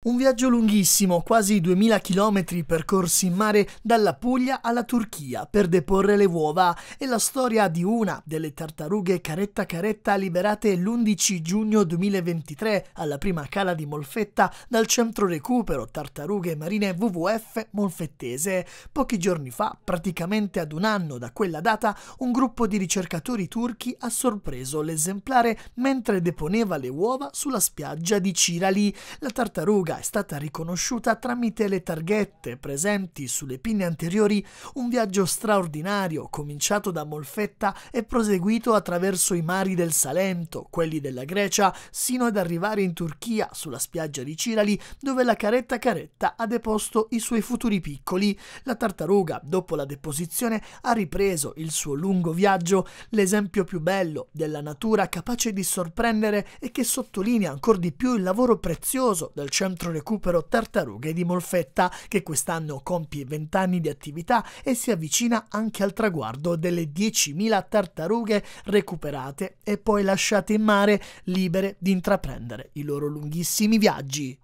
Un viaggio lunghissimo, quasi 2000 km percorsi in mare dalla Puglia alla Turchia per deporre le uova è la storia di una delle tartarughe caretta caretta liberate l'11 giugno 2023 alla prima cala di Molfetta dal centro recupero tartarughe marine WWF Molfettese. Pochi giorni fa, praticamente ad un anno da quella data, un gruppo di ricercatori turchi ha sorpreso l'esemplare mentre deponeva le uova sulla spiaggia di Cirali. La tartaruga tartaruga è stata riconosciuta tramite le targhette presenti sulle pinne anteriori, un viaggio straordinario cominciato da Molfetta e proseguito attraverso i mari del Salento, quelli della Grecia, sino ad arrivare in Turchia, sulla spiaggia di Cirali, dove la caretta caretta ha deposto i suoi futuri piccoli. La tartaruga, dopo la deposizione, ha ripreso il suo lungo viaggio, l'esempio più bello della natura capace di sorprendere e che sottolinea ancora di più il lavoro prezioso del centro centro recupero Tartarughe di Molfetta, che quest'anno compie 20 anni di attività e si avvicina anche al traguardo delle 10.000 tartarughe recuperate e poi lasciate in mare libere di intraprendere i loro lunghissimi viaggi.